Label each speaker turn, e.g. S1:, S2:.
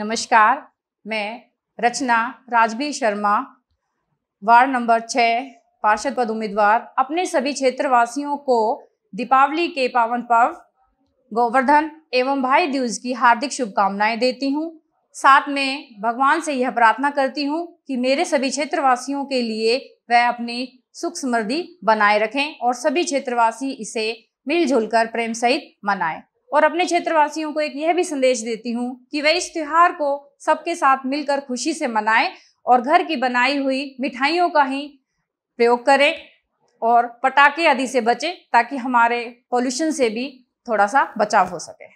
S1: नमस्कार मैं Rachna Rajbir Sharma ward number छः पार्षद पद उम्मीदवार अपने सभी क्षेत्रवासियों को दीपावली के पावन पर्व गोवर्धन एवं भाई दूज की हार्दिक शुभकामनाएं देती हूं। साथ में भगवान से यह प्रार्थना करती हूं कि मेरे सभी क्षेत्रवासियों के लिए वह अपनी सुख समृद्धि बनाए रखें और सभी क्षेत्रवासी इसे मिलजुल कर प्रेम सहित मनाएं और अपने क्षेत्रवासियों को एक यह भी संदेश देती हूँ कि वह इस त्यौहार को सबके साथ मिलकर खुशी से मनाएं और घर की बनाई हुई मिठाइयों का ही प्रयोग करें और पटाखे आदि से बचें ताकि हमारे पॉल्यूशन से भी थोड़ा सा बचाव हो सके